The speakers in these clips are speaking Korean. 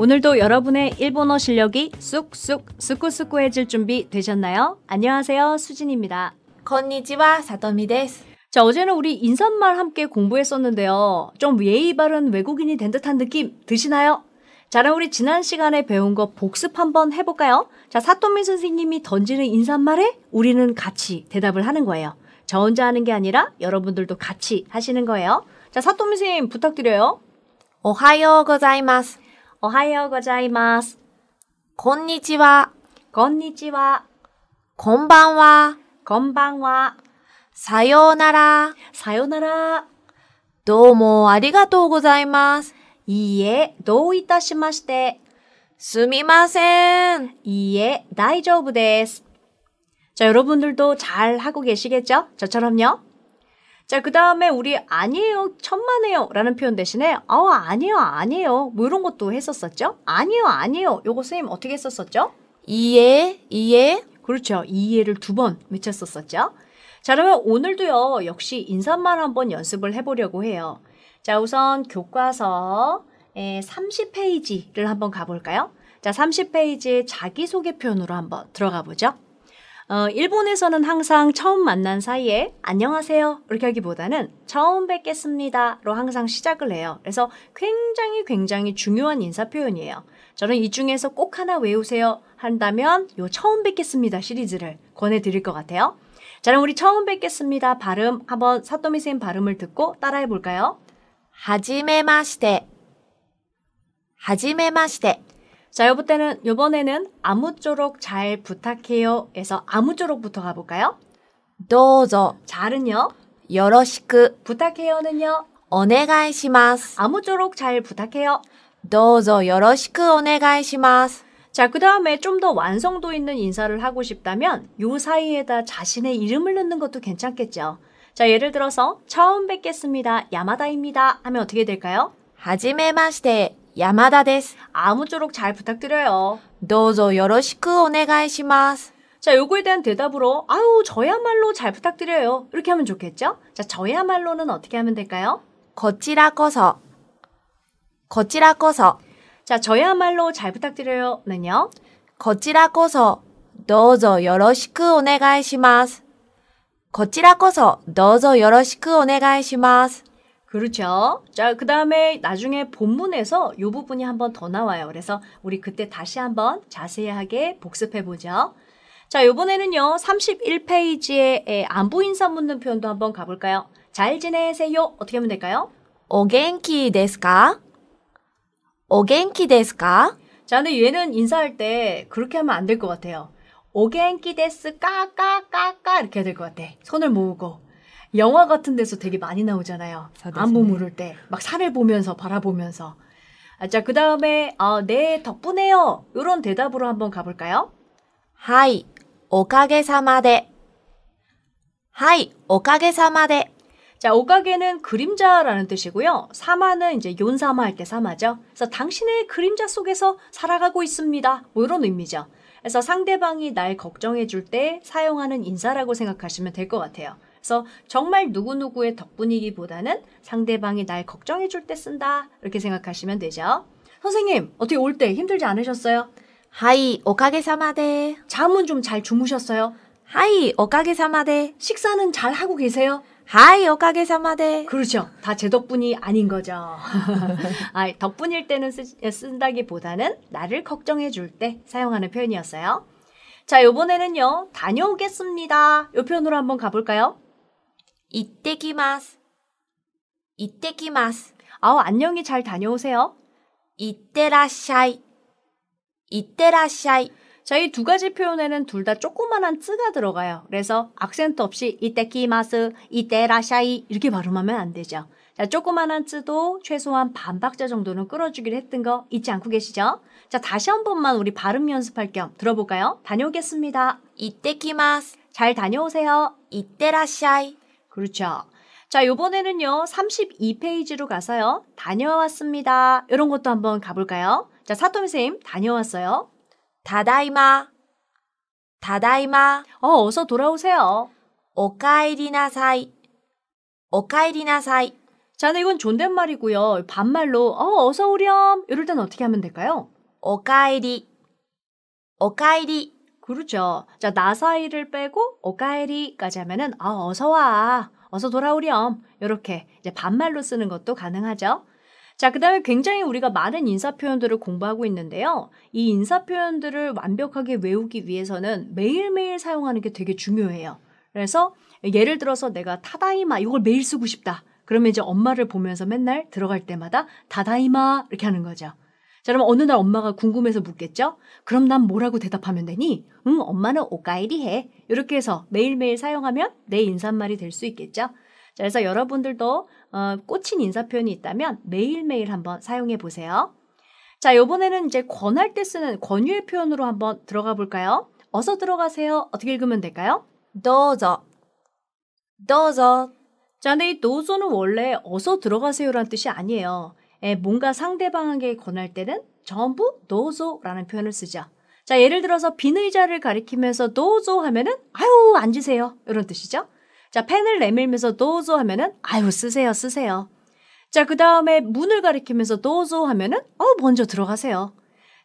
오늘도 여러분의 일본어 실력이 쑥쑥 스쿠스쿠해질 준비 되셨나요? 안녕하세요. 수진입니다. 건니지와 사토미데스. 자, 어제는 우리 인사말 함께 공부했었는데요. 좀 예의 바른 외국인이 된 듯한 느낌 드시나요? 자, 그럼 우리 지난 시간에 배운 거 복습 한번 해볼까요? 자, 사토미 선생님이 던지는 인사말에 우리는 같이 대답을 하는 거예요. 저 혼자 하는 게 아니라 여러분들도 같이 하시는 거예요. 자, 사토미 쌤 부탁드려요. 오하요 고자이마스. 오하요 고자이마스. 건니치와. 건니치와. 건방와. 건방와. 사요나라. 사요나라. 도모 아う가토 고자이마스. 이에 도이타시마시테. すみません。いいえ、大丈夫です。 자, 여러분들도 잘 하고 계시겠죠? 저처럼요? 자, 그 다음에 우리 아니에요, 천만에요 라는 표현 대신에 아 아니에요, 아니에요 뭐 이런 것도 했었었죠? 아니에요, 아니에요 요거 선생님 어떻게 했었었죠? 이해, 이해 그렇죠. 이해를 두번 미쳤었었죠? 자, 그러면 오늘도요 역시 인사말 한번 연습을 해보려고 해요. 자, 우선 교과서 30페이지를 한번 가볼까요? 자, 30페이지의 자기소개 표현으로 한번 들어가 보죠. 어, 일본에서는 항상 처음 만난 사이에 안녕하세요 이렇게 하기보다는 처음 뵙겠습니다로 항상 시작을 해요. 그래서 굉장히 굉장히 중요한 인사 표현이에요. 저는 이 중에서 꼭 하나 외우세요 한다면 요 처음 뵙겠습니다 시리즈를 권해드릴 것 같아요. 자, 그럼 우리 처음 뵙겠습니다 발음 한번 사토미 쌤 발음을 듣고 따라해 볼까요? 하지메마시데하지메마시데 자, 요번에는, 요번에는 아무쪼록 잘 부탁해요. 에서 아무쪼록부터 가볼까요? どう 잘은요? よろしく. 부탁해요는요? お願いします. 아무쪼록 잘 부탁해요. どうぞよろしくお願いします. 자, 그 다음에 좀 더 완성도 있는 인사를 하고 싶다면 요 사이에다 자신의 이름을 넣는 것도 괜찮겠죠. 자, 예를 들어서 처음 뵙겠습니다. 야마다입니다. 하면 어떻게 될까요? 하지메마시테 야마다 데스. 아무쪼록 잘 부탁드려요. 도저 요로시크 오네가이시마스. 자, 요거에 대한 대답으로 아유, 저야말로 잘 부탁드려요. 이렇게 하면 좋겠죠? 자, 저야말로는 어떻게 하면 될까요? 거치라 꺼서. 거치라 꺼서. 자, 저야말로 잘 부탁드려요는요. 거치라 꺼서. 도저 요로시크 오네가이시마스. こちらこそどうぞよろしくお願いします。 그렇죠. 자, 그 다음에 나중에 본문에서 이 부분이 한 번 더 나와요. 그래서 우리 그때 다시 한번 자세하게 복습해 보죠. 자, 요번에는요, 31페이지에 안부 인사 묻는 표현도 한번 가볼까요? 잘 지내세요. 어떻게 하면 될까요? 오겐키 데스까? 오겐키 데스까? 자, 근데 얘는 인사할 때 그렇게 하면 안 될 것 같아요. 오겐키 데스까, 까, 까, 까, 이렇게 해야 될 것 같아. 손을 모으고. 영화 같은 데서 되게 많이 나오잖아요. 안부 물을 때막 산을 보면서 바라보면서. 아, 자, 그다음에 어, 네, 덕분에요. 요런 대답으로 한번 가 볼까요? 하이. 오카게 사마데. 하이. 오카게 사마데. 자, 오가게는 그림자라는 뜻이고요. 사마는 이제 욘사마 할 때 사마죠. 그래서 당신의 그림자 속에서 살아가고 있습니다. 뭐 이런 의미죠. 그래서 상대방이 날 걱정해 줄 때 사용하는 인사라고 생각하시면 될 것 같아요. 그래서 정말 누구누구의 덕분이기보다는 상대방이 날 걱정해 줄 때 쓴다. 이렇게 생각하시면 되죠. 선생님, 어떻게 올 때 힘들지 않으셨어요? 하이, 오카게사마데. 잠은 좀 잘 주무셨어요? 하이, 오카게사마데. 식사는 잘 하고 계세요? 하이 오카게 사마데. 그렇죠. 다 제 덕분이 아닌 거죠. 아, 덕분일 때는 쓰, 예, 쓴다기보다는 나를 걱정해 줄때 사용하는 표현이었어요. 자, 요번에는요. 다녀오겠습니다. 요 표현으로 한번 가 볼까요? 이때기마스. 이때기마스. 아우, 안녕히 잘 다녀오세요. 이때라샤이. 이때라샤이. 자, 이 두 가지 표현에는 둘 다 조그만한 쯔가 들어가요. 그래서 악센트 없이 이때 키마스, 이때 라샤이 이렇게 발음하면 안 되죠. 자, 조그만한 쯔도 최소한 반 박자 정도는 끌어주기로 했던 거 잊지 않고 계시죠? 자, 다시 한 번만 우리 발음 연습할 겸 들어볼까요? 다녀오겠습니다. 이때 키마스. 잘 다녀오세요. 이때 라샤이. 그렇죠. 자, 요번에는요, 32페이지로 가서요, 다녀왔습니다. 이런 것도 한번 가볼까요? 자, 사토미 선생님, 다녀왔어요. 다다이마, 다다이마. 어, 어서 돌아오세요. 오카이리나사이오카이리나사이 자, 네, 이건 존댓말이고요. 반말로 어, 어서 오렴. 이럴 땐 어떻게 하면 될까요? 오카이리오카이리 그렇죠. 자, 나사이를 빼고 오카이리까지 하면은 아, 어서 와. 어서 돌아오렴. 이렇게 이제 반말로 쓰는 것도 가능하죠. 자, 그 다음에 굉장히 우리가 많은 인사 표현들을 공부하고 있는데요. 이 인사 표현들을 완벽하게 외우기 위해서는 매일매일 사용하는 게 되게 중요해요. 그래서 예를 들어서 내가 타다이마 이걸 매일 쓰고 싶다. 그러면 이제 엄마를 보면서 맨날 들어갈 때마다 다다이마 이렇게 하는 거죠. 자, 그럼 어느 날 엄마가 궁금해서 묻겠죠? 그럼 난 뭐라고 대답하면 되니? 응, 엄마는 오까이리 해. 이렇게 해서 매일매일 사용하면 내 인사말이 될 수 있겠죠? 자, 그래서 여러분들도 어, 꽂힌 인사 표현이 있다면 매일매일 한번 사용해 보세요. 자, 요번에는 이제 권할 때 쓰는 권유의 표현으로 한번 들어가 볼까요? 어서 들어가세요. 어떻게 읽으면 될까요? 도저. 도저. 자, 근데 이 도저는 원래 어서 들어가세요라는 뜻이 아니에요. 에, 예, 뭔가 상대방에게 권할 때는 전부 도저라는 표현을 쓰죠. 자, 예를 들어서 빈 의자를 가리키면서 도저 하면은 아유, 앉으세요. 이런 뜻이죠. 자, 펜을 내밀면서 도조 하면은 아유, 쓰세요, 쓰세요. 자, 그 다음에 문을 가리키면서 도조 하면은 어, 먼저 들어가세요.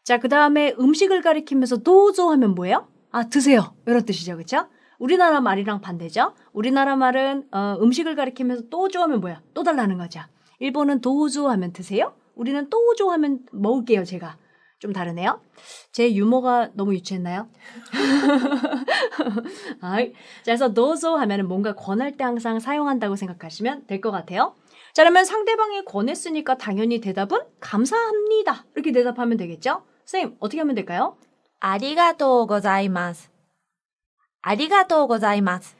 자, 그 다음에 음식을 가리키면서 도조 하면 뭐예요? 아, 드세요. 이런 뜻이죠. 그쵸? 우리나라 말이랑 반대죠. 우리나라 말은 어, 음식을 가리키면서 도조 하면 뭐야? 또 달라는 거죠. 일본은 도조 하면 드세요. 우리는 도조 하면 먹을게요, 제가. 좀 다르네요. 제 유머가 너무 유치했나요? 아, 자, 그래서 너소 하면은 뭔가 권할 때 항상 사용한다고 생각하시면 될 것 같아요. 자, 그러면 상대방이 권했으니까 당연히 대답은 감사합니다. 이렇게 대답하면 되겠죠? 선생님, 어떻게 하면 될까요? 아리가도 고자이마스. 아리가도 고자이마스.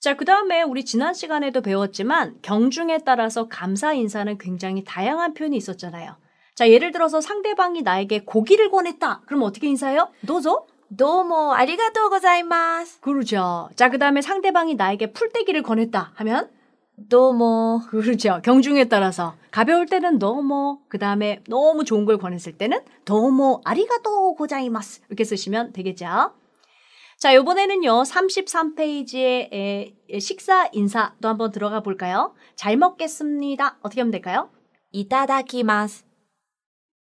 자, 그 다음에 우리 지난 시간에도 배웠지만 경중에 따라서 감사 인사는 굉장히 다양한 표현이 있었잖아요. 자, 예를 들어서 상대방이 나에게 고기를 권했다. 그럼 어떻게 인사해요? 도저? 도모 아리가토 고자이마스. 그러죠. 자, 그다음에 상대방이 나에게 풀떼기를 권했다 하면 도모. 그렇죠. 경중에 따라서 가벼울 때는 도모, 그다음에 너무 좋은 걸 권했을 때는 도모 아리가토 고자이마스. 이렇게 쓰시면 되겠죠. 자, 요번에는요3 3페이지 에, 식사 인사도 한번 들어가 볼까요? 잘 먹겠습니다. 어떻게 하면 될까요? 이따다키마스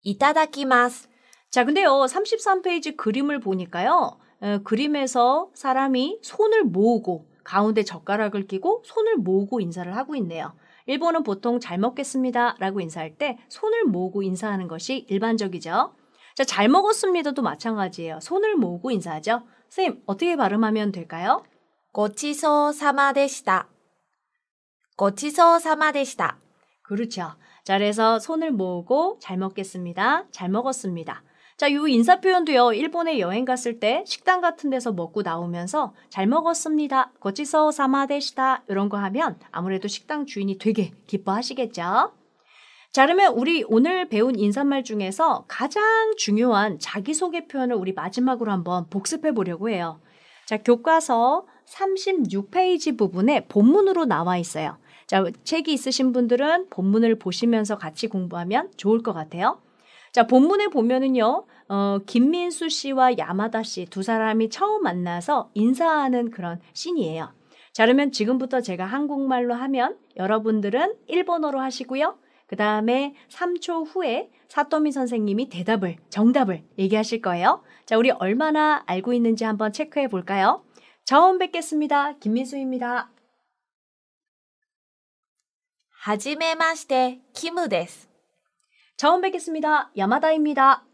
이따다키마스 자, 근데요. 33페이지 그림을 보니까요. 에, 그림에서 사람이 손을 모으고 가운데 젓가락을 끼고 손을 모으고 인사를 하고 있네요. 일본은 보통 잘 먹겠습니다 라고 인사할 때 손을 모으고 인사하는 것이 일반적이죠. 자, 잘 먹었습니다도 마찬가지예요. 손을 모으고 인사하죠. 선생님, 어떻게 발음하면 될까요? 고치소 사마데시다. 고치소 사마데시다. 그렇죠. 자, 그래서 손을 모으고 잘 먹겠습니다. 잘 먹었습니다. 자, 요 인사 표현도요. 일본에 여행 갔을 때 식당 같은 데서 먹고 나오면서 잘 먹었습니다. 고치소 사마데시다. 이런 거 하면 아무래도 식당 주인이 되게 기뻐하시겠죠? 자, 그러면 우리 오늘 배운 인사말 중에서 가장 중요한 자기소개 표현을 우리 마지막으로 한번 복습해 보려고 해요. 자, 교과서 36페이지 부분에 본문으로 나와 있어요. 자, 책이 있으신 분들은 본문을 보시면서 같이 공부하면 좋을 것 같아요. 자, 본문에 보면은요, 어, 김민수 씨와 야마다 씨 두 사람이 처음 만나서 인사하는 그런 씬이에요. 자, 그러면 지금부터 제가 한국말로 하면 여러분들은 일본어로 하시고요. 그 다음에 3초 후에 사토미 선생님이 대답을, 정답을 얘기하실 거예요. 자, 우리 얼마나 알고 있는지 한번 체크해 볼까요? 처음 뵙겠습니다. 김민수입니다. はじめまして、キムです。처음뵙겠습니다山田입니 다。